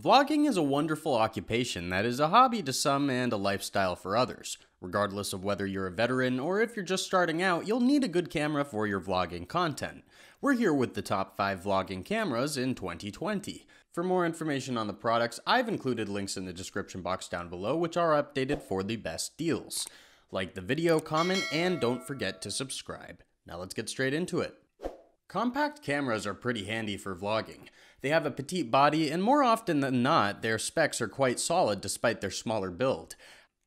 Vlogging is a wonderful occupation that is a hobby to some and a lifestyle for others. Regardless of whether you're a veteran or if you're just starting out, you'll need a good camera for your vlogging content. We're here with the top 5 vlogging cameras in 2020. For more information on the products, I've included links in the description box down below which are updated for the best deals. Like the video, comment, and don't forget to subscribe. Now let's get straight into it. Compact cameras are pretty handy for vlogging. They have a petite body, and more often than not, their specs are quite solid despite their smaller build.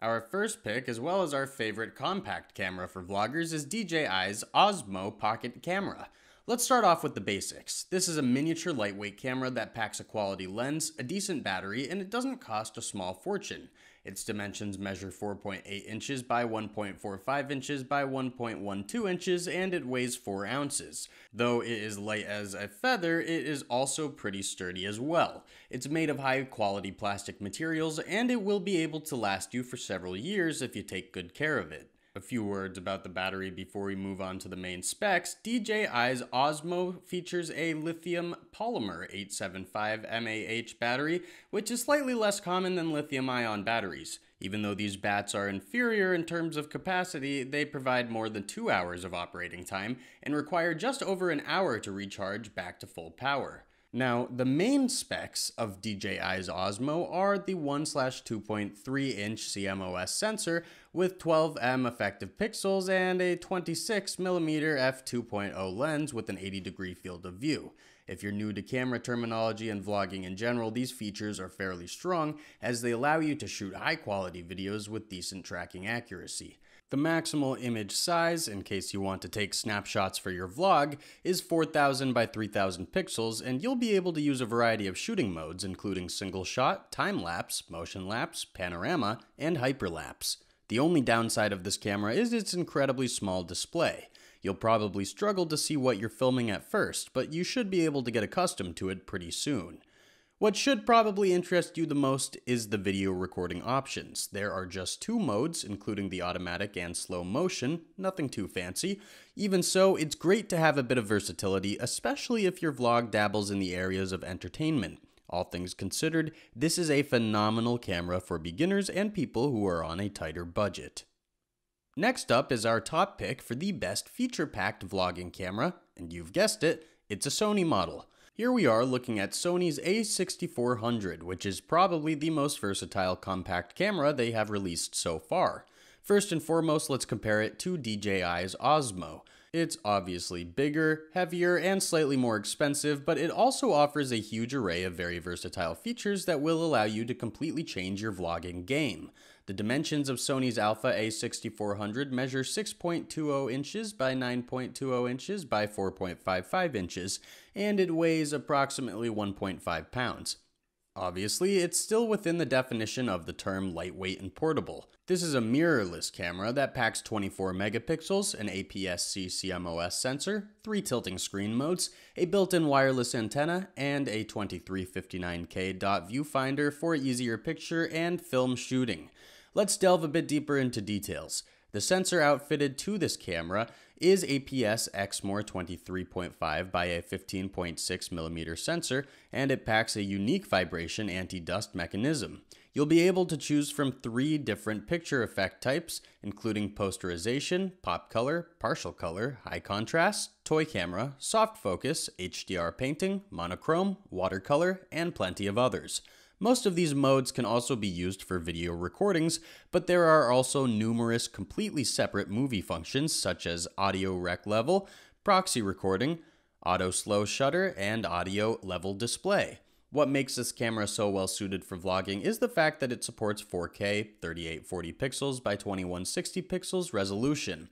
Our first pick, as well as our favorite compact camera for vloggers, is DJI's Osmo Pocket Camera. Let's start off with the basics. This is a miniature lightweight camera that packs a quality lens, a decent battery, and it doesn't cost a small fortune. Its dimensions measure 4.8 inches by 1.45 inches by 1.12 inches, and it weighs 4 ounces. Though it is light as a feather, it is also pretty sturdy as well. It's made of high quality plastic materials, and it will be able to last you for several years if you take good care of it a few words about the battery before we move on to the main specs, DJI's Osmo features a lithium polymer 875 mAh battery, which is slightly less common than lithium ion batteries. Even though these bats are inferior in terms of capacity, they provide more than two hours of operating time and require just over an hour to recharge back to full power. Now, the main specs of DJI's Osmo are the 1 2.3 inch CMOS sensor with 12M effective pixels and a 26mm f2.0 lens with an 80 degree field of view. If you're new to camera terminology and vlogging in general, these features are fairly strong as they allow you to shoot high quality videos with decent tracking accuracy. The maximal image size, in case you want to take snapshots for your vlog, is 4000 by 3000 pixels, and you'll be able to use a variety of shooting modes, including single shot, time lapse, motion lapse, panorama, and hyperlapse. The only downside of this camera is its incredibly small display. You'll probably struggle to see what you're filming at first, but you should be able to get accustomed to it pretty soon. What should probably interest you the most is the video recording options. There are just two modes, including the automatic and slow motion, nothing too fancy. Even so, it's great to have a bit of versatility, especially if your vlog dabbles in the areas of entertainment. All things considered, this is a phenomenal camera for beginners and people who are on a tighter budget. Next up is our top pick for the best feature-packed vlogging camera, and you've guessed it, it's a Sony model. Here we are looking at Sony's a6400, which is probably the most versatile compact camera they have released so far. First and foremost, let's compare it to DJI's Osmo. It's obviously bigger, heavier, and slightly more expensive, but it also offers a huge array of very versatile features that will allow you to completely change your vlogging game. The dimensions of Sony's Alpha A6400 measure 6.20 inches by 9.20 inches by 4.55 inches, and it weighs approximately 1.5 pounds. Obviously, it's still within the definition of the term lightweight and portable. This is a mirrorless camera that packs 24 megapixels, an APS-C CMOS sensor, three tilting screen modes, a built-in wireless antenna, and a 2359K dot viewfinder for easier picture and film shooting. Let's delve a bit deeper into details. The sensor outfitted to this camera is a PS Exmor 23.5 by a 15.6mm sensor, and it packs a unique vibration anti-dust mechanism. You'll be able to choose from three different picture effect types, including posterization, pop color, partial color, high contrast, toy camera, soft focus, HDR painting, monochrome, watercolor, and plenty of others. Most of these modes can also be used for video recordings, but there are also numerous completely separate movie functions such as audio rec level, proxy recording, auto slow shutter, and audio level display. What makes this camera so well suited for vlogging is the fact that it supports 4K 3840 pixels by 2160 pixels resolution.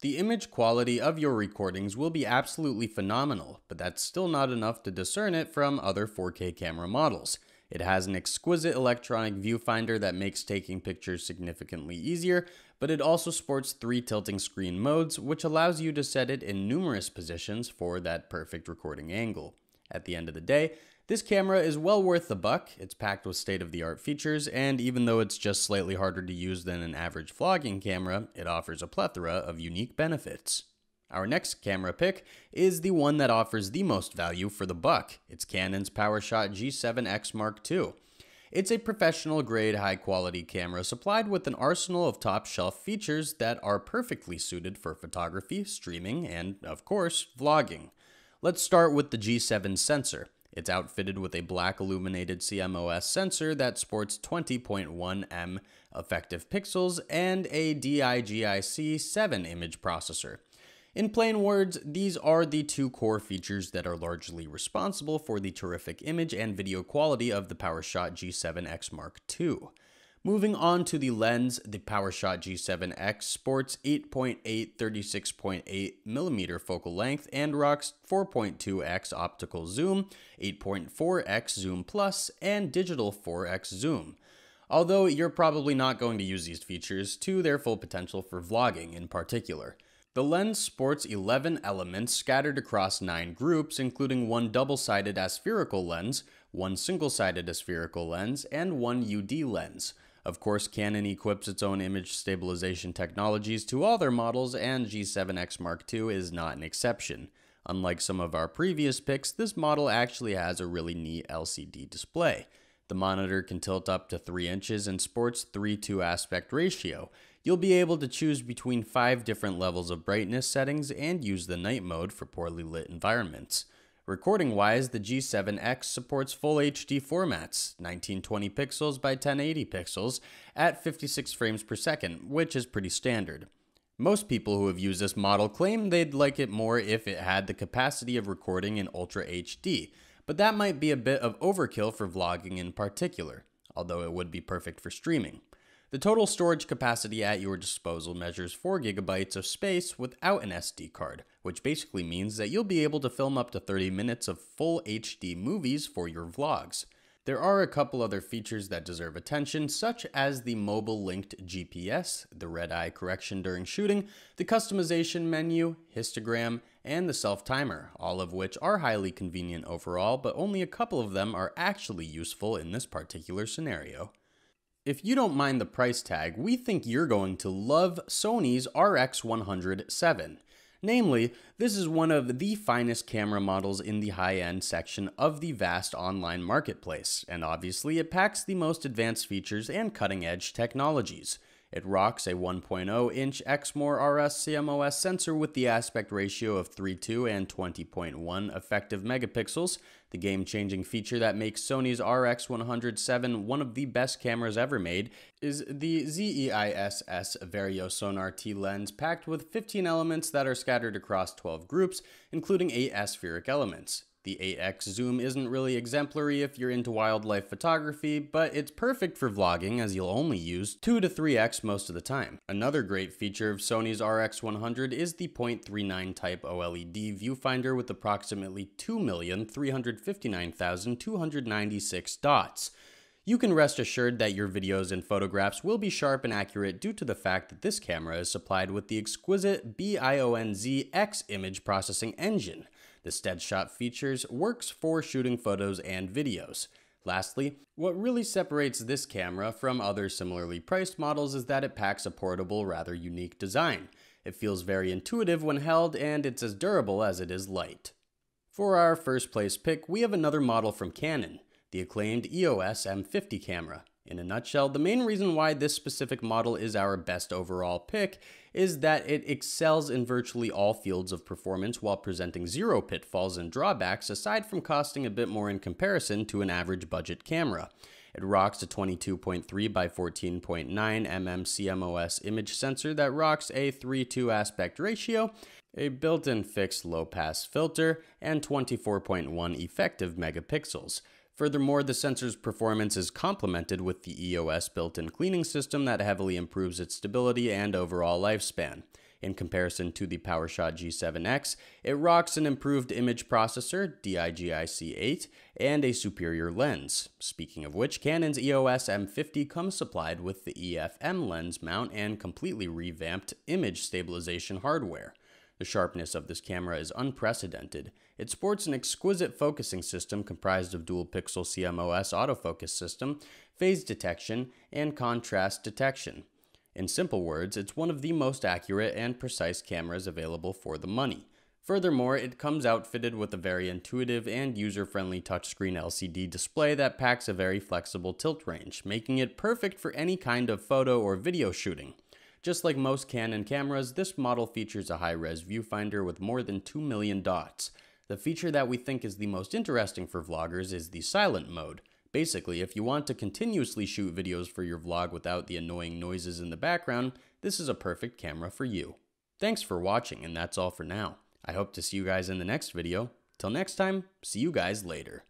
The image quality of your recordings will be absolutely phenomenal, but that's still not enough to discern it from other 4K camera models. It has an exquisite electronic viewfinder that makes taking pictures significantly easier, but it also sports three tilting screen modes, which allows you to set it in numerous positions for that perfect recording angle. At the end of the day, this camera is well worth the buck, it's packed with state-of-the-art features, and even though it's just slightly harder to use than an average vlogging camera, it offers a plethora of unique benefits. Our next camera pick is the one that offers the most value for the buck. It's Canon's PowerShot G7X Mark II. It's a professional grade high quality camera supplied with an arsenal of top shelf features that are perfectly suited for photography, streaming, and, of course, vlogging. Let's start with the G7 sensor. It's outfitted with a black illuminated CMOS sensor that sports 20.1M effective pixels and a DIGIC 7 image processor. In plain words, these are the two core features that are largely responsible for the terrific image and video quality of the PowerShot G7X Mark II. Moving on to the lens, the PowerShot G7X sports 8.8 36.8mm focal length and rocks 4.2x optical zoom, 8.4x zoom plus, and digital 4x zoom. Although you're probably not going to use these features to their full potential for vlogging in particular. The lens sports 11 elements scattered across 9 groups, including one double-sided aspherical lens, one single-sided aspherical lens, and one UD lens. Of course, Canon equips its own image stabilization technologies to all their models, and G7X Mark II is not an exception. Unlike some of our previous picks, this model actually has a really neat LCD display. The monitor can tilt up to 3 inches and sports 3 2 aspect ratio, You'll be able to choose between five different levels of brightness settings and use the night mode for poorly lit environments. Recording wise, the G7X supports full HD formats, 1920 pixels by 1080 pixels, at 56 frames per second, which is pretty standard. Most people who have used this model claim they'd like it more if it had the capacity of recording in Ultra HD, but that might be a bit of overkill for vlogging in particular, although it would be perfect for streaming. The total storage capacity at your disposal measures 4 gigabytes of space without an SD card, which basically means that you'll be able to film up to 30 minutes of full HD movies for your vlogs. There are a couple other features that deserve attention, such as the mobile linked GPS, the red eye correction during shooting, the customization menu, histogram, and the self timer, all of which are highly convenient overall, but only a couple of them are actually useful in this particular scenario. If you don't mind the price tag, we think you're going to love Sony's RX107. Namely, this is one of the finest camera models in the high-end section of the vast online marketplace, and obviously it packs the most advanced features and cutting-edge technologies. It rocks a 1.0 inch Exmor RS CMOS sensor with the aspect ratio of 3.2 and 20.1 effective megapixels, the game changing feature that makes Sony's RX107 one of the best cameras ever made is the ZEISS Vario Sonar T lens packed with 15 elements that are scattered across 12 groups, including 8 aspheric elements. The 8x zoom isn't really exemplary if you're into wildlife photography, but it's perfect for vlogging as you'll only use 2 to 3x most of the time. Another great feature of Sony's RX100 is the 0.39 type OLED viewfinder with approximately 2,359,296 dots. You can rest assured that your videos and photographs will be sharp and accurate due to the fact that this camera is supplied with the exquisite BIONZ X image processing engine. The SteadShot features works for shooting photos and videos. Lastly, what really separates this camera from other similarly priced models is that it packs a portable, rather unique design. It feels very intuitive when held, and it's as durable as it is light. For our first place pick, we have another model from Canon, the acclaimed EOS M50 camera. In a nutshell, the main reason why this specific model is our best overall pick is that it excels in virtually all fields of performance while presenting zero pitfalls and drawbacks aside from costing a bit more in comparison to an average budget camera. It rocks a 22.3 by 14.9 mm CMOS image sensor that rocks a 3:2 aspect ratio, a built-in fixed low-pass filter, and 24.1 effective megapixels. Furthermore, the sensor's performance is complemented with the EOS built-in cleaning system that heavily improves its stability and overall lifespan. In comparison to the PowerShot G7X, it rocks an improved image processor, DIGIC8, and a superior lens. Speaking of which, Canon's EOS M50 comes supplied with the EFM lens mount and completely revamped image stabilization hardware. The sharpness of this camera is unprecedented. It sports an exquisite focusing system comprised of dual-pixel CMOS autofocus system, phase detection, and contrast detection. In simple words, it's one of the most accurate and precise cameras available for the money. Furthermore, it comes outfitted with a very intuitive and user-friendly touchscreen LCD display that packs a very flexible tilt range, making it perfect for any kind of photo or video shooting. Just like most Canon cameras, this model features a high-res viewfinder with more than 2 million dots. The feature that we think is the most interesting for vloggers is the silent mode. Basically, if you want to continuously shoot videos for your vlog without the annoying noises in the background, this is a perfect camera for you. Thanks for watching, and that's all for now. I hope to see you guys in the next video. Till next time, see you guys later.